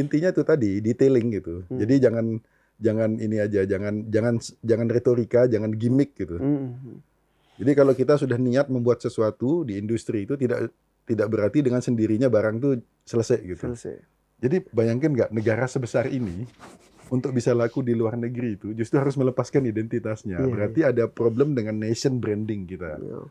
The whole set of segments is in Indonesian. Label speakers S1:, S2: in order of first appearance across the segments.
S1: intinya itu tadi detailing gitu. Hmm. Jadi jangan jangan ini aja, jangan jangan jangan retorika, jangan gimmick gitu. Hmm, hmm, hmm. Jadi kalau kita sudah niat membuat sesuatu di industri itu tidak tidak berarti dengan sendirinya barang itu selesai gitu. Selesai. Jadi bayangkan nggak negara sebesar ini untuk bisa laku di luar negeri itu justru harus melepaskan identitasnya. Yeah, berarti ada problem dengan nation branding kita. Yeah.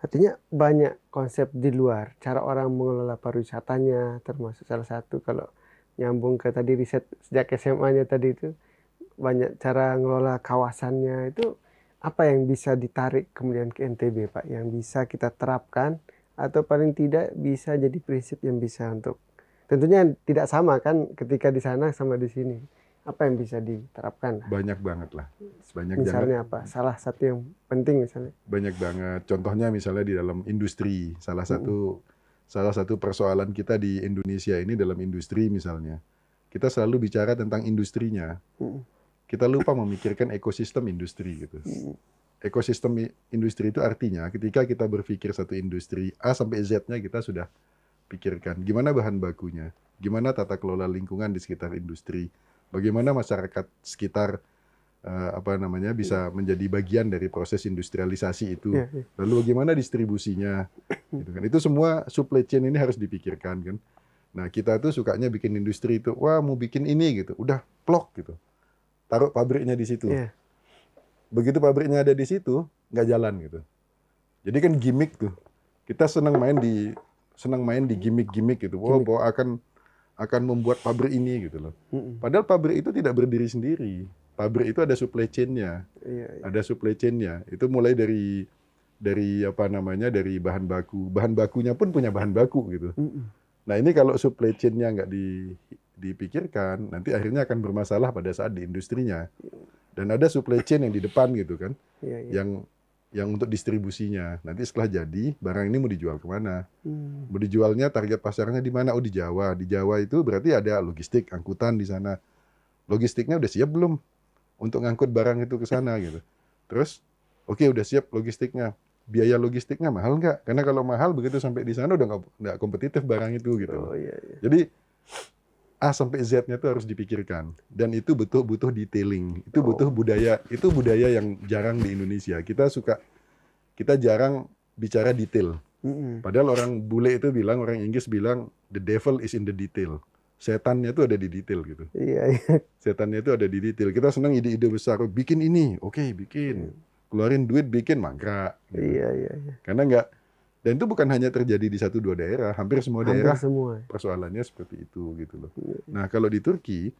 S2: Artinya banyak konsep di luar cara orang mengelola pariwisatanya termasuk salah satu kalau nyambung ke tadi riset sejak SMA-nya tadi itu banyak cara ngelola kawasannya itu apa yang bisa ditarik kemudian ke NTB Pak yang bisa kita terapkan atau paling tidak bisa jadi prinsip yang bisa untuk tentunya tidak sama kan ketika di sana sama di sini apa yang bisa
S1: diterapkan? Banyak banget lah. Banyak misalnya
S2: jangan, apa? Salah satu yang penting misalnya.
S1: Banyak banget. Contohnya misalnya di dalam industri, salah hmm. satu salah satu persoalan kita di Indonesia ini dalam industri misalnya. Kita selalu bicara tentang industrinya. Hmm. Kita lupa memikirkan ekosistem industri gitu. Hmm. Ekosistem industri itu artinya ketika kita berpikir satu industri A sampai Z-nya kita sudah pikirkan gimana bahan bakunya, gimana tata kelola lingkungan di sekitar industri, Bagaimana masyarakat sekitar uh, apa namanya bisa iya. menjadi bagian dari proses industrialisasi itu. Iya, iya. Lalu bagaimana distribusinya, gitu kan? Itu semua supply chain ini harus dipikirkan kan. Nah kita tuh sukanya bikin industri itu, wah mau bikin ini gitu, udah plok gitu, taruh pabriknya di situ. Begitu pabriknya ada di situ, nggak jalan gitu. Jadi kan gimmick tuh. Kita senang main di senang main di gimmick-gimmick gitu. Wah, bahwa akan akan membuat pabrik ini gitu loh. Padahal pabrik itu tidak berdiri sendiri. Pabrik itu ada supply chain-nya. Iya, iya. Ada supply chain-nya. Itu mulai dari dari apa namanya dari bahan baku. Bahan bakunya pun punya bahan baku gitu. Mm-mm. Nah, ini kalau supply chain-nya nggak di, dipikirkan, nanti akhirnya akan bermasalah pada saat di industrinya. Iya. Dan ada supply chain yang di depan gitu kan. Iya, iya. Yang yang untuk distribusinya. Nanti setelah jadi, barang ini mau dijual kemana? Hmm. Mau dijualnya target pasarnya di mana? Oh di Jawa. Di Jawa itu berarti ada logistik, angkutan di sana. Logistiknya udah siap belum untuk ngangkut barang itu ke sana gitu. Terus, oke okay, udah siap logistiknya. Biaya logistiknya mahal nggak? Karena kalau mahal begitu sampai di sana udah nggak kompetitif barang itu gitu. Oh, iya, iya. Jadi A sampai Z-nya itu harus dipikirkan dan itu betul butuh detailing itu oh. butuh budaya itu budaya yang jarang di Indonesia kita suka kita jarang bicara detail padahal orang bule itu bilang orang Inggris bilang the devil is in the detail setannya itu ada di detail gitu iya, iya. setannya itu ada di detail kita senang ide-ide besar bikin ini oke okay, bikin iya. keluarin duit bikin mangkrak gitu. iya, iya, iya. karena enggak. Dan itu bukan hanya terjadi di satu dua daerah, hampir semua hampir daerah semua. persoalannya seperti itu gitu loh. Iya, iya. Nah kalau di Turki,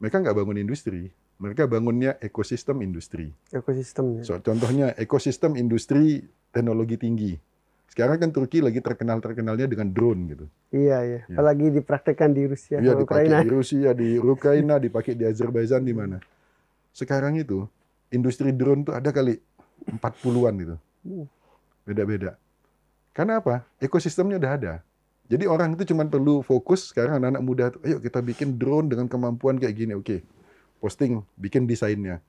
S1: mereka nggak bangun industri, mereka bangunnya ekosistem industri. Ekosistem. Ya. So, contohnya ekosistem industri teknologi tinggi. Sekarang kan Turki lagi terkenal terkenalnya dengan drone gitu.
S2: Iya, iya iya. Apalagi dipraktekkan di Rusia. Iya dipakai di
S1: Rusia, di Ukraina, dipakai di Azerbaijan di mana. Sekarang itu industri drone tuh ada kali empat puluhan gitu. Uh. Beda-beda. Karena apa? Ekosistemnya udah ada. Jadi orang itu cuma perlu fokus sekarang anak-anak muda ayo kita bikin drone dengan kemampuan kayak gini, oke. Posting, bikin desainnya.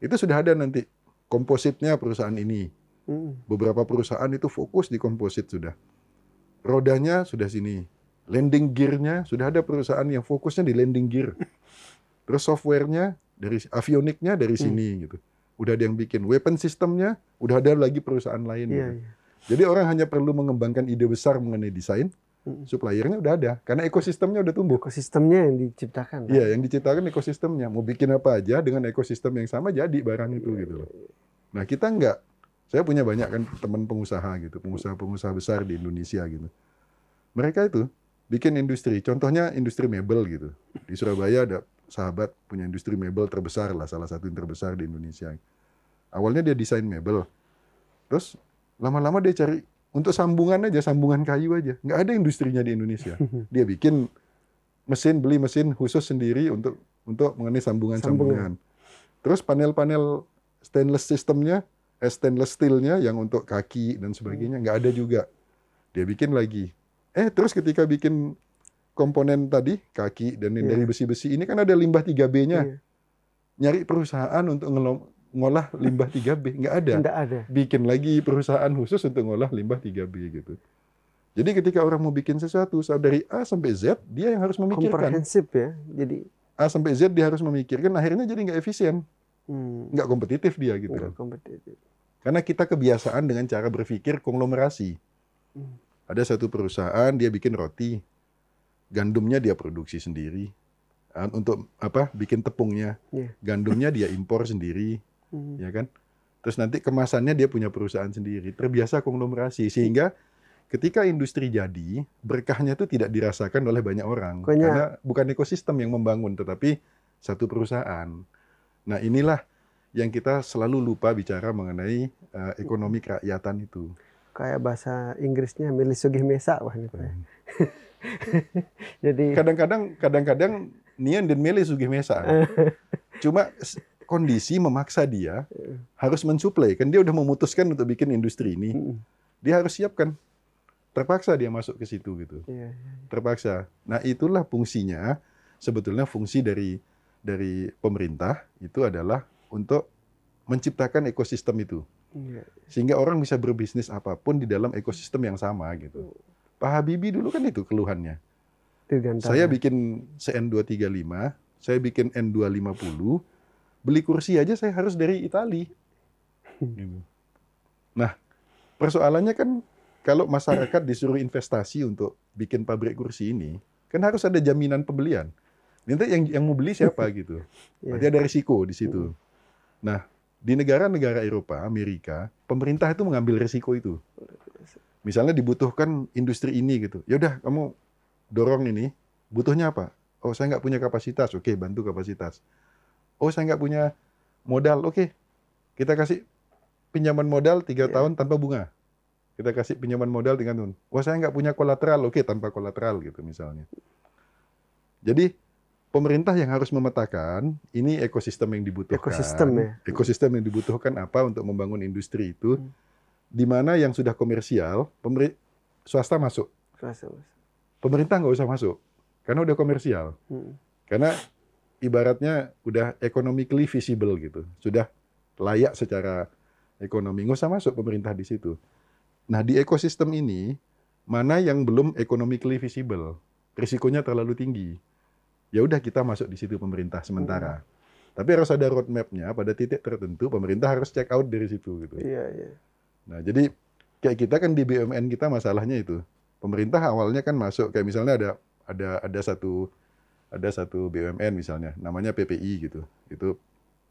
S1: Itu sudah ada nanti kompositnya perusahaan ini. Hmm. Beberapa perusahaan itu fokus di komposit sudah. Rodanya sudah sini. Landing gearnya sudah ada perusahaan yang fokusnya di landing gear. Terus softwarenya dari avioniknya dari hmm. sini hmm. gitu. Udah ada yang bikin weapon sistemnya, udah ada lagi perusahaan lain yeah, gitu. Yeah. Jadi orang hanya perlu mengembangkan ide besar mengenai desain, suppliernya udah ada karena ekosistemnya udah tumbuh. Ekosistemnya yang diciptakan. Kan? Iya, yang diciptakan ekosistemnya. Mau bikin apa aja dengan ekosistem yang sama jadi barang itu gitu loh. Nah, kita nggak. saya punya banyak kan teman pengusaha gitu, pengusaha-pengusaha besar di Indonesia gitu. Mereka itu bikin industri, contohnya industri mebel gitu. Di Surabaya ada sahabat punya industri mebel terbesar lah, salah satu yang terbesar di Indonesia. Awalnya dia desain mebel. Terus Lama-lama dia cari untuk sambungan aja, sambungan kayu aja. Nggak ada industrinya di Indonesia. Dia bikin mesin, beli mesin khusus sendiri untuk untuk mengenai sambungan-sambungan. Terus panel-panel stainless sistemnya, eh, stainless steelnya yang untuk kaki dan sebagainya hmm. nggak ada juga. Dia bikin lagi. Eh terus ketika bikin komponen tadi kaki dan yeah. dari besi-besi ini kan ada limbah 3B-nya. Yeah. Nyari perusahaan untuk ngolah limbah 3B nggak ada. Nggak ada. Bikin lagi perusahaan khusus untuk ngolah limbah 3B gitu. Jadi ketika orang mau bikin sesuatu dari A sampai Z dia yang harus memikirkan. Komprehensif ya. Jadi A sampai Z dia harus memikirkan akhirnya jadi nggak efisien. Hmm. Nggak kompetitif dia gitu. Nggak
S2: kompetitif.
S1: Karena kita kebiasaan dengan cara berpikir konglomerasi. Hmm. Ada satu perusahaan dia bikin roti. Gandumnya dia produksi sendiri. Untuk apa? Bikin tepungnya. Yeah. Gandumnya dia impor sendiri hmm. ya kan? Terus nanti kemasannya dia punya perusahaan sendiri, terbiasa konglomerasi sehingga ketika industri jadi berkahnya itu tidak dirasakan oleh banyak orang Konya. karena bukan ekosistem yang membangun tetapi satu perusahaan. Nah inilah yang kita selalu lupa bicara mengenai uh, ekonomi kerakyatan itu. Kayak bahasa Inggrisnya
S2: milih sugih mesa wah ini. Gitu ya. Hmm.
S1: Jadi kadang-kadang kadang-kadang nian dan milih sugih mesa. Cuma kondisi memaksa dia iya. harus mensuplai. Kan dia udah memutuskan untuk bikin industri ini. Dia harus siapkan. Terpaksa dia masuk ke situ gitu. Iya, iya, Terpaksa. Nah, itulah fungsinya sebetulnya fungsi dari dari pemerintah itu adalah untuk menciptakan ekosistem itu. Sehingga orang bisa berbisnis apapun di dalam ekosistem yang sama gitu. Oh. Pak Habibie dulu kan itu keluhannya. Saya bikin CN235, saya bikin N250, beli kursi aja saya harus dari Italia. Iya. Nah, persoalannya kan kalau masyarakat disuruh investasi untuk bikin pabrik kursi ini, kan harus ada jaminan pembelian. Nanti yang yang mau beli siapa gitu. Iya. Berarti ada risiko di situ. Hmm. Nah, di negara-negara Eropa, Amerika, pemerintah itu mengambil risiko itu. Misalnya dibutuhkan industri ini gitu. Ya udah kamu dorong ini, butuhnya apa? Oh, saya nggak punya kapasitas. Oke, bantu kapasitas oh saya nggak punya modal, oke. Kita kasih pinjaman modal tiga yeah. tahun tanpa bunga. Kita kasih pinjaman modal dengan tahun. Wah saya nggak punya kolateral, oke tanpa kolateral gitu misalnya. Jadi pemerintah yang harus memetakan ini ekosistem yang dibutuhkan. Ekosistem ya. Ekosistem yang dibutuhkan apa untuk membangun industri itu, dimana hmm. di mana yang sudah komersial, swasta masuk. Swasta Pemerintah nggak usah masuk karena udah komersial. Hmm. Karena ibaratnya udah economically visible gitu. Sudah layak secara ekonomi. Nggak usah masuk pemerintah di situ. Nah, di ekosistem ini, mana yang belum economically visible? Risikonya terlalu tinggi. Ya udah kita masuk di situ pemerintah sementara. Hmm. Tapi harus ada roadmapnya. Pada titik tertentu, pemerintah harus check out dari situ gitu. Iya, iya. Nah, jadi kayak kita kan di BUMN kita masalahnya itu. Pemerintah awalnya kan masuk kayak misalnya ada ada ada satu ada satu BUMN misalnya, namanya PPI gitu. Itu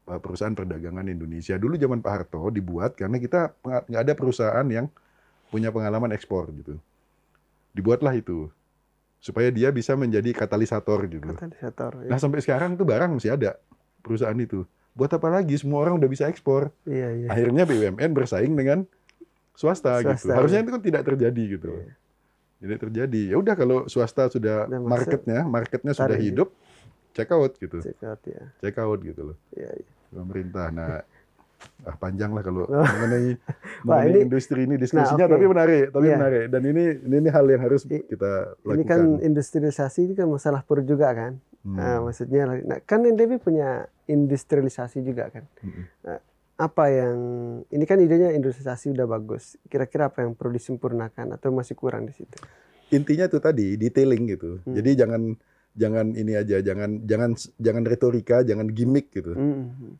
S1: eh, perusahaan perdagangan Indonesia. Dulu zaman Pak Harto dibuat karena kita nggak ada perusahaan yang punya pengalaman ekspor gitu. Dibuatlah itu supaya dia bisa menjadi katalisator gitu. Katalisator. Ya. Nah sampai sekarang tuh barang masih ada perusahaan itu. Buat apa lagi? Semua orang udah bisa ekspor. Iya, iya. Akhirnya BUMN bersaing dengan swasta, gitu. swasta gitu. Harusnya ya. itu kan tidak terjadi gitu. Iya. Jadi terjadi. Ya udah kalau swasta sudah marketnya, marketnya sudah hidup, check out gitu. Check out ya. Check out gitu loh. Iya, ya. Pemerintah. Nah, ah panjang lah kalau oh. mengenai mengenai ini, industri ini diskusinya nah, okay. tapi menarik, tapi ya. menarik. Dan ini, ini ini hal yang harus kita lakukan. Ini kan
S2: industrialisasi ini kan masalah pur juga kan. Hmm. Nah, maksudnya nah, kan NDB punya industrialisasi juga kan. Hmm. Nah, apa yang ini kan idenya industrialisasi udah bagus. Kira-kira apa yang perlu disempurnakan atau masih
S1: kurang di situ? Intinya itu tadi detailing gitu. Hmm. Jadi jangan jangan ini aja, jangan jangan jangan retorika, jangan gimmick gitu. Hmm, hmm, hmm.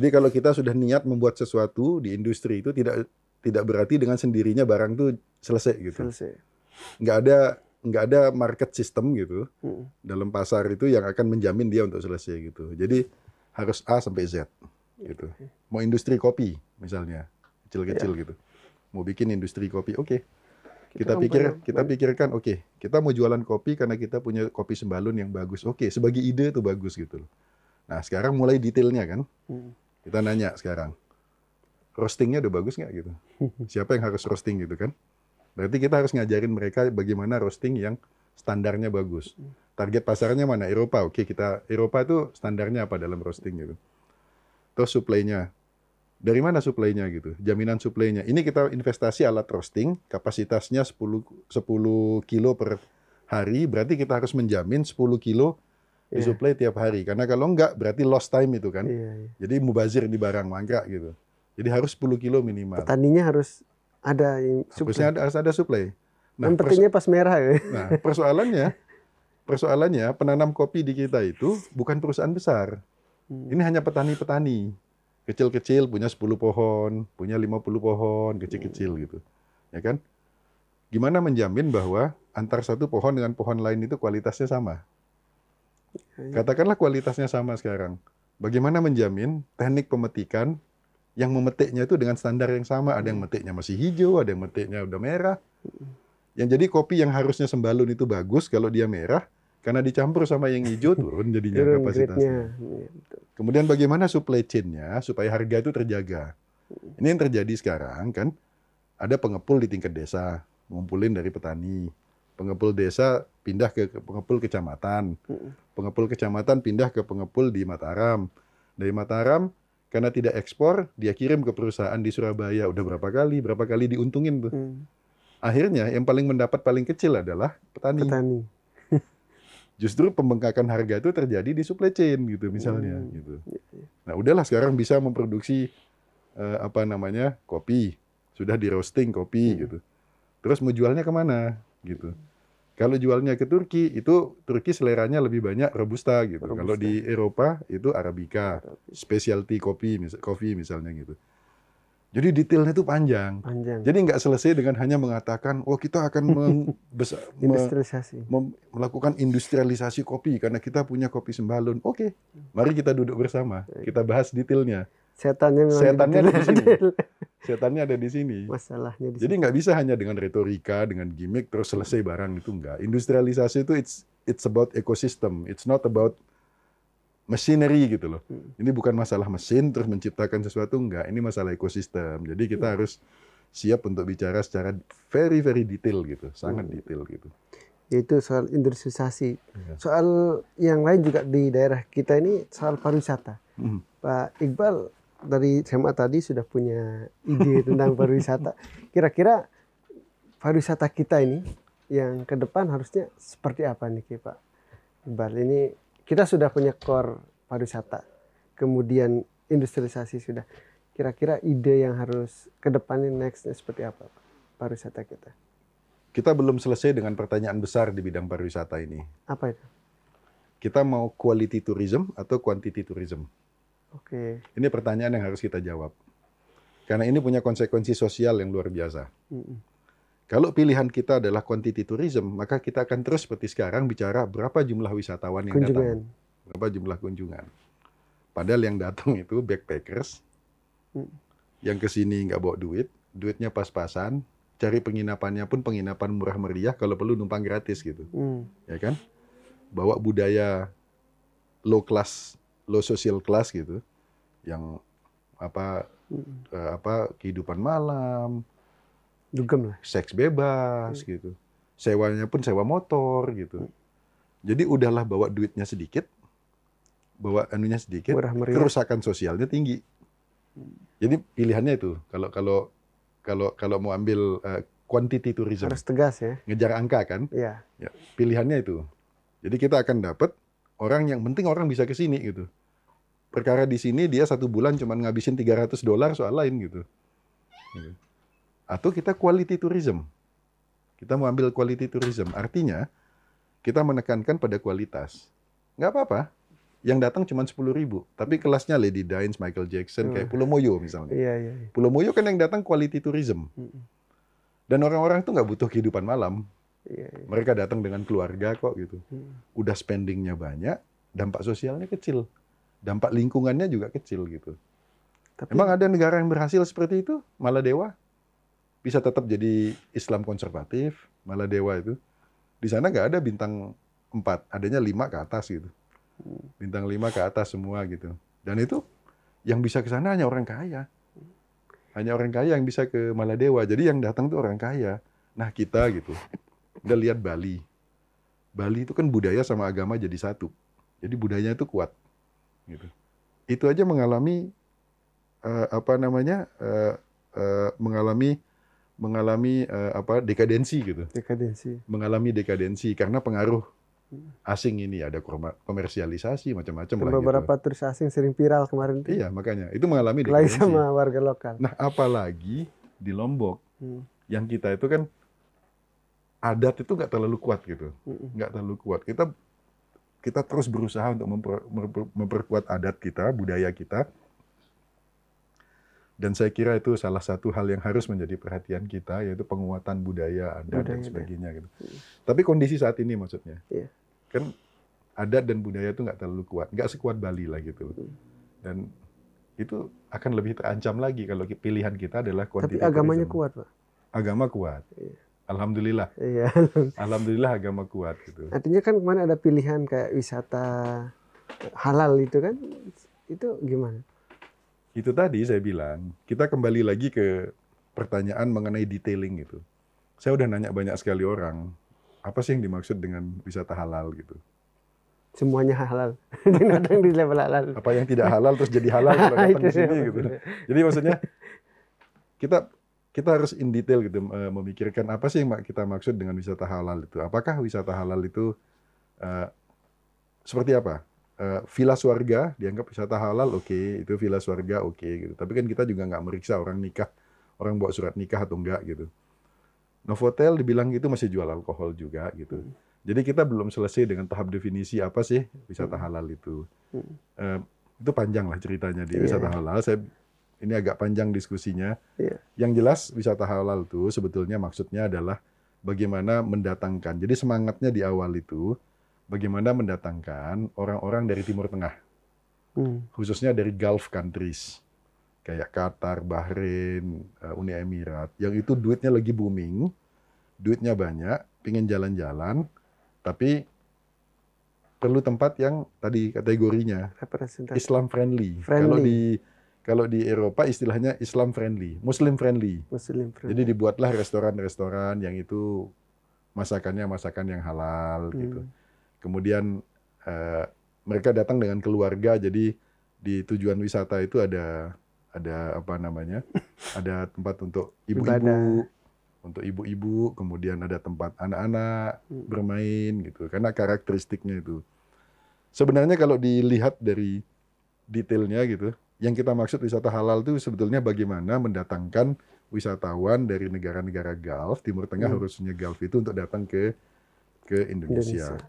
S1: Jadi kalau kita sudah niat membuat sesuatu di industri itu tidak tidak berarti dengan sendirinya barang tuh selesai gitu. Selesai. Nggak ada nggak ada market system gitu hmm. dalam pasar itu yang akan menjamin dia untuk selesai gitu. Jadi harus A sampai Z gitu. Mau industri kopi misalnya, kecil-kecil ya. gitu. Mau bikin industri kopi, oke. Okay. Kita, kita pikir, kita pikirkan, oke, okay, kita mau jualan kopi karena kita punya kopi sembalun yang bagus. Oke, okay, sebagai ide itu bagus gitu Nah, sekarang mulai detailnya kan. Hmm. Kita nanya sekarang, roastingnya udah bagus nggak gitu? Siapa yang harus roasting gitu kan? Berarti kita harus ngajarin mereka bagaimana roasting yang standarnya bagus. Hmm. Target pasarnya mana? Eropa. Oke, kita Eropa itu standarnya apa dalam roasting gitu terus suplainya. Dari mana suplainya gitu? Jaminan suplainya. Ini kita investasi alat roasting, kapasitasnya 10 10 kilo per hari, berarti kita harus menjamin 10 kilo disuplai iya. tiap hari. Karena kalau enggak berarti lost time itu kan. Yeah, yeah. Jadi mubazir di barang mangga gitu. Jadi harus 10 kilo minimal. Petaninya harus ada yang ada, harus ada supply. Nah, pentingnya pas merah ya. Nah, persoalannya persoalannya penanam kopi di kita itu bukan perusahaan besar. Hmm. Ini hanya petani-petani. Kecil-kecil punya 10 pohon, punya 50 pohon, kecil-kecil gitu. Ya kan? Gimana menjamin bahwa antar satu pohon dengan pohon lain itu kualitasnya sama? Ya, ya. Katakanlah kualitasnya sama sekarang. Bagaimana menjamin teknik pemetikan yang memetiknya itu dengan standar yang sama, ada yang hmm. metiknya masih hijau, ada yang metiknya udah merah. Hmm. Yang jadi kopi yang harusnya sembalun itu bagus kalau dia merah, karena dicampur sama yang hijau turun jadinya turun kapasitasnya. Iya, Kemudian bagaimana supply chain-nya supaya harga itu terjaga. Ini yang terjadi sekarang kan ada pengepul di tingkat desa, ngumpulin dari petani. Pengepul desa pindah ke pengepul kecamatan. Pengepul kecamatan pindah ke pengepul di Mataram. Dari Mataram karena tidak ekspor, dia kirim ke perusahaan di Surabaya. Udah berapa kali, berapa kali diuntungin tuh. Mm. Akhirnya yang paling mendapat paling kecil adalah petani. Petani justru pembengkakan harga itu terjadi di supply chain gitu misalnya hmm. gitu. Iya, iya. Nah, udahlah sekarang bisa memproduksi uh, apa namanya? kopi. Sudah di roasting kopi hmm. gitu. Terus mau jualnya kemana gitu. Kalau jualnya ke Turki, itu Turki seleranya lebih banyak robusta gitu. Robusta. Kalau di Eropa itu arabica, specialty kopi, kopi misalnya gitu. Jadi detailnya itu panjang.
S2: panjang. Jadi
S1: nggak selesai dengan hanya mengatakan, oh, kita akan membesar, industrialisasi. Mem, melakukan industrialisasi kopi karena kita punya kopi sembalun. Oke, okay, mari kita duduk bersama, kita bahas detailnya. Setannya, Setannya ada di sini. Setannya ada di sini. Masalahnya di sini. Jadi nggak bisa hanya dengan retorika, dengan gimmick terus selesai barang itu nggak. Industrialisasi itu it's it's about ecosystem, It's not about machinery gitu loh. Hmm. Ini bukan masalah mesin terus menciptakan sesuatu enggak, ini masalah ekosistem. Jadi kita hmm. harus siap untuk bicara secara very very detail gitu, sangat hmm. detail gitu.
S2: Yaitu soal industrialisasi. Ya. Soal yang lain juga di daerah kita ini soal pariwisata. Hmm. Pak Iqbal dari SMA tadi sudah punya ide tentang pariwisata. Kira-kira pariwisata kita ini yang ke depan harusnya seperti apa nih Pak Iqbal? Ini kita sudah punya core pariwisata, kemudian industrialisasi sudah. Kira-kira ide yang harus kedepannya nextnya seperti apa Pak, pariwisata kita?
S1: Kita belum selesai dengan pertanyaan besar di bidang pariwisata ini. Apa itu? Kita mau quality tourism atau quantity tourism? Oke. Okay. Ini pertanyaan yang harus kita jawab. Karena ini punya konsekuensi sosial yang luar biasa. Mm -mm. Kalau pilihan kita adalah quantity tourism, maka kita akan terus seperti sekarang bicara berapa jumlah wisatawan yang kunjungan. datang, berapa jumlah kunjungan. Padahal yang datang itu backpackers, hmm. yang sini nggak bawa duit, duitnya pas-pasan, cari penginapannya pun penginapan murah meriah, kalau perlu numpang gratis gitu, hmm. ya kan? Bawa budaya low class, low social class gitu, yang apa hmm. Eh, apa kehidupan malam, dugem lah seks bebas hmm. gitu sewanya pun sewa motor gitu jadi udahlah bawa duitnya sedikit bawa anunya sedikit kerusakan sosialnya tinggi jadi pilihannya itu kalau kalau kalau kalau mau ambil uh, quantity tourism harus tegas ya ngejar angka kan Iya. ya pilihannya itu jadi kita akan dapat orang yang penting orang bisa ke sini gitu perkara di sini dia satu bulan cuma ngabisin 300 dolar soal lain gitu. gitu. Atau kita quality tourism. Kita mau ambil quality tourism. Artinya, kita menekankan pada kualitas. Nggak apa-apa. Yang datang cuma 10 ribu. Tapi kelasnya Lady Dines, Michael Jackson, kayak hmm. Pulau Moyo misalnya. Iya, iya, iya, Pulau Moyo kan yang datang quality tourism. Hmm. Dan orang-orang tuh nggak butuh kehidupan malam. Iya, iya. Mereka datang dengan keluarga kok gitu. Hmm. Udah spendingnya banyak, dampak sosialnya kecil. Dampak lingkungannya juga kecil gitu. Tapi, Emang ada negara yang berhasil seperti itu? Malah dewa? bisa tetap jadi Islam konservatif, malah dewa itu. Di sana nggak ada bintang empat, adanya lima ke atas gitu. Bintang lima ke atas semua gitu. Dan itu yang bisa ke sana hanya orang kaya. Hanya orang kaya yang bisa ke Maladewa. Jadi yang datang itu orang kaya. Nah kita gitu. Udah lihat Bali. Bali itu kan budaya sama agama jadi satu. Jadi budayanya itu kuat. Gitu. Itu aja mengalami uh, apa namanya uh, uh, mengalami mengalami uh, apa dekadensi gitu. Dekadensi. Mengalami dekadensi karena pengaruh hmm. asing ini ada komersialisasi macam-macam lah. Gitu. Beberapa
S2: gitu. turis asing sering viral kemarin. Iya
S1: makanya itu mengalami dekadensi. Lagi sama
S2: warga lokal. Nah
S1: apalagi di Lombok hmm. yang kita itu kan adat itu nggak terlalu kuat gitu, hmm. nggak terlalu kuat. Kita kita terus berusaha untuk memper, memper, memperkuat adat kita, budaya kita dan saya kira itu salah satu hal yang harus menjadi perhatian kita, yaitu penguatan budaya ada dan sebagainya. Gitu. Hmm. Tapi kondisi saat ini maksudnya, iya. kan adat dan budaya itu nggak terlalu kuat, nggak sekuat Bali lah gitu. Hmm. Dan itu akan lebih terancam lagi kalau pilihan kita adalah kuantitatif. Tapi agamanya kuat, Pak. Agama kuat. Iya. Alhamdulillah. Iya. Alhamdulillah agama kuat gitu. Artinya
S2: kan kemarin ada pilihan kayak wisata halal itu kan, itu gimana?
S1: Itu tadi saya bilang, kita kembali lagi ke pertanyaan mengenai detailing itu. Saya udah nanya banyak sekali orang, apa sih yang dimaksud dengan wisata halal gitu? Semuanya halal. datang di level halal. Apa yang tidak halal terus jadi halal kalau datang di sini gitu. Jadi maksudnya kita kita harus in detail gitu eh, memikirkan apa sih yang kita maksud dengan wisata halal itu. Apakah wisata halal itu uh, seperti apa? uh, villa swarga dianggap wisata halal oke okay. itu villa swarga oke okay, gitu tapi kan kita juga nggak meriksa orang nikah orang buat surat nikah atau enggak gitu Novotel dibilang itu masih jual alkohol juga gitu hmm. jadi kita belum selesai dengan tahap definisi apa sih wisata hmm. halal itu hmm. uh, itu panjang lah ceritanya di yeah. wisata halal saya ini agak panjang diskusinya. Yeah. Yang jelas wisata halal itu sebetulnya maksudnya adalah bagaimana mendatangkan. Jadi semangatnya di awal itu bagaimana mendatangkan orang-orang dari Timur Tengah, hmm. khususnya dari Gulf countries kayak Qatar, Bahrain, eh, Uni Emirat, yang itu duitnya lagi booming, duitnya banyak, pingin jalan-jalan, tapi perlu tempat yang tadi kategorinya Islam friendly. friendly. Kalau di kalau di Eropa istilahnya Islam friendly, Muslim friendly.
S2: Muslim friendly. Jadi
S1: dibuatlah restoran-restoran yang itu masakannya masakan yang halal hmm. gitu kemudian uh, mereka datang dengan keluarga jadi di tujuan wisata itu ada ada apa namanya ada tempat untuk ibu-ibu untuk ibu-ibu kemudian ada tempat anak-anak hmm. bermain gitu karena karakteristiknya itu sebenarnya kalau dilihat dari detailnya gitu yang kita maksud wisata halal itu sebetulnya bagaimana mendatangkan wisatawan dari negara-negara Gulf Timur Tengah hmm. khususnya Gulf itu untuk datang ke ke Indonesia. Indonesia.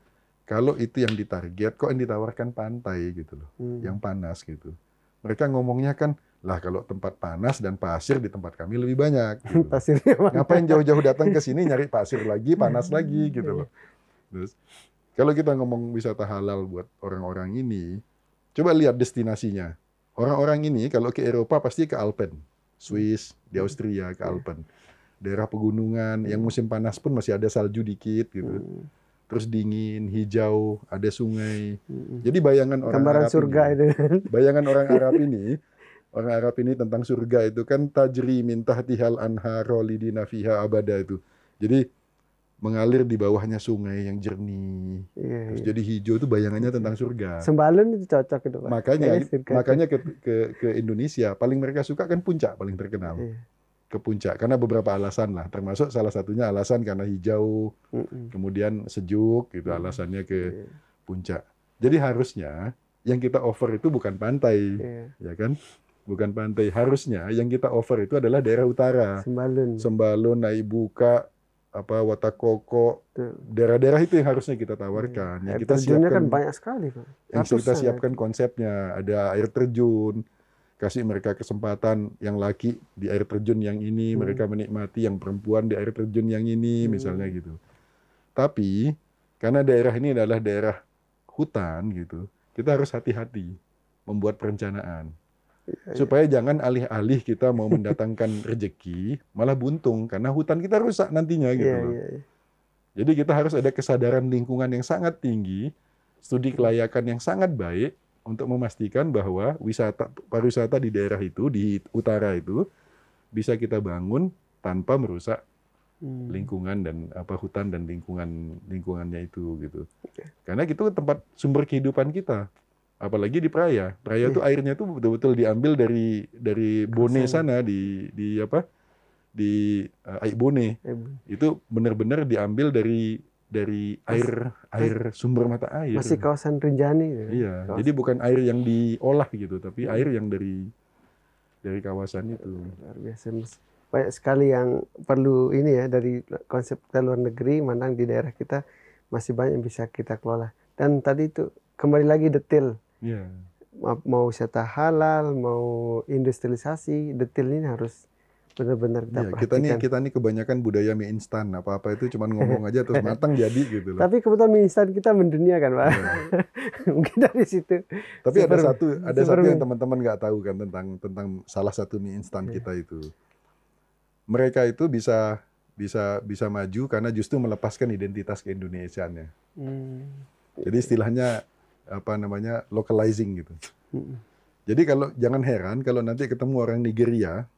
S1: Kalau itu yang ditarget, kok yang ditawarkan pantai gitu loh, hmm. yang panas gitu. Mereka ngomongnya kan, lah kalau tempat panas dan pasir di tempat kami lebih banyak. Gitu. Pasirnya Ngapain jauh-jauh datang ke sini nyari pasir lagi, panas hmm. lagi gitu loh. Terus kalau kita ngomong wisata halal buat orang-orang ini, coba lihat destinasinya. Orang-orang ini kalau ke Eropa pasti ke Alpen, Swiss, di hmm. Austria ke iya. Alpen. Daerah pegunungan yang hmm. musim panas pun masih ada salju dikit gitu. Hmm terus dingin, hijau, ada sungai. Jadi bayangan orang Gambaran Arab surga ini, itu. Bayangan orang Arab ini, orang Arab ini tentang surga itu kan tajri min tahtihal anha lidina fiha abada itu. Jadi mengalir di bawahnya sungai yang jernih. Iya, Terus iya. jadi hijau itu bayangannya tentang surga.
S2: Sembalun itu cocok itu, Pak. Makanya iya, makanya
S1: ke, ke ke Indonesia paling mereka suka kan puncak paling terkenal. Iya ke puncak karena beberapa alasan lah termasuk salah satunya alasan karena hijau mm-hmm. kemudian sejuk gitu alasannya ke yeah. puncak jadi harusnya yang kita over itu bukan pantai yeah. ya kan bukan pantai harusnya yang kita over itu adalah daerah utara sembalun sembalun naibuka apa watakoko daerah-daerah itu yang harusnya kita tawarkan yeah. yang air eh, kita kan siapkan kan banyak
S2: sekali pak yang kita ya. siapkan
S1: konsepnya ada air terjun kasih mereka kesempatan yang laki di air terjun yang ini, hmm. mereka menikmati yang perempuan di air terjun yang ini, hmm. misalnya gitu. Tapi karena daerah ini adalah daerah hutan gitu, kita harus hati-hati membuat perencanaan. Iya, iya. Supaya jangan alih-alih kita mau mendatangkan rejeki malah buntung karena hutan kita rusak nantinya gitu yeah, loh. Iya, Jadi kita harus ada kesadaran lingkungan yang sangat tinggi, studi kelayakan yang sangat baik untuk memastikan bahwa wisata pariwisata di daerah itu di utara itu bisa kita bangun tanpa merusak hmm. lingkungan dan apa hutan dan lingkungan lingkungannya itu gitu. Karena itu tempat sumber kehidupan kita. Apalagi di Praia. Praia itu hmm. airnya itu betul-betul diambil dari dari Bone sana di di apa? di uh, eh, Aibone. Aibone. Itu benar-benar diambil dari dari air Mas, air
S2: sumber mata air. Masih kawasan Rinjani. Ya? Iya, kawasan. jadi bukan
S1: air yang diolah gitu, tapi air yang dari dari kawasan itu. Luar biasa Mas.
S2: Banyak sekali yang perlu ini ya dari konsep kita luar negeri, mandang di daerah kita masih banyak yang bisa kita kelola. Dan tadi itu kembali lagi detail. Yeah. Mau wisata halal, mau industrialisasi, detail ini harus benar-benar kita ya, kita nih kita
S1: nih kebanyakan budaya mie instan apa-apa itu cuma ngomong aja terus matang jadi gitu loh. Tapi
S2: kebetulan mie instan kita mendunia kan pak. Iya. Mungkin dari
S1: situ. Tapi super, ada satu ada satu yang teman-teman nggak tahu kan tentang tentang salah satu mie instan ya. kita itu. Mereka itu bisa bisa bisa maju karena justru melepaskan identitas keindonesiaannya. Hmm. Jadi istilahnya apa namanya localizing gitu. Hmm. Jadi kalau jangan heran kalau nanti ketemu orang Nigeria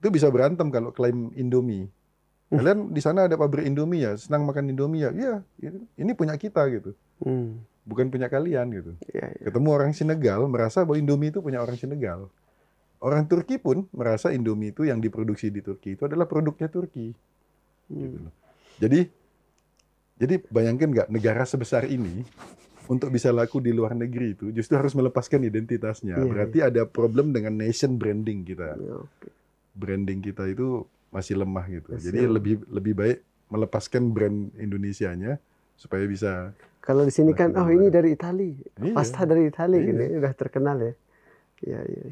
S1: itu bisa berantem kalau klaim Indomie. Hmm. Kalian di sana ada pabrik Indomie ya, senang makan Indomie ya. Iya, iya. ini punya kita gitu. Hmm. Bukan punya kalian gitu. Ya, ya. Ketemu orang Senegal merasa bahwa Indomie itu punya orang Senegal. Orang Turki pun merasa Indomie itu yang diproduksi di Turki itu adalah produknya Turki. Hmm. Gitu Jadi jadi bayangkan nggak negara sebesar ini untuk bisa laku di luar negeri itu justru harus melepaskan identitasnya. Yeah. Berarti iya. ada problem dengan nation branding kita. Iya, okay branding kita itu masih lemah gitu. Yes, Jadi yeah. lebih lebih baik melepaskan brand Indonesianya supaya bisa kalau di sini kan nah, oh ini dari Itali, yeah. pasta
S2: dari Itali yeah. udah terkenal ya. Iya iya.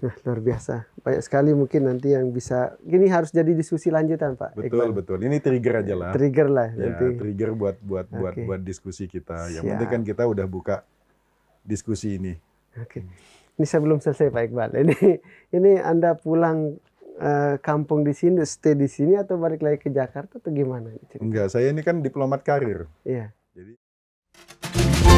S2: Nah, luar biasa. Banyak sekali mungkin nanti yang bisa. Gini harus jadi diskusi lanjutan, Pak. Betul,
S1: Iqbal. betul. Ini trigger aja lah. Trigger lah ya, nanti. trigger buat buat okay. buat buat diskusi kita. Yang penting kan kita udah buka diskusi ini.
S2: Oke. Okay ini saya belum selesai Pak Iqbal. Ini ini Anda pulang eh, kampung di sini, stay di sini atau balik lagi ke Jakarta atau gimana?
S1: Enggak, saya ini kan diplomat karir. Iya. Jadi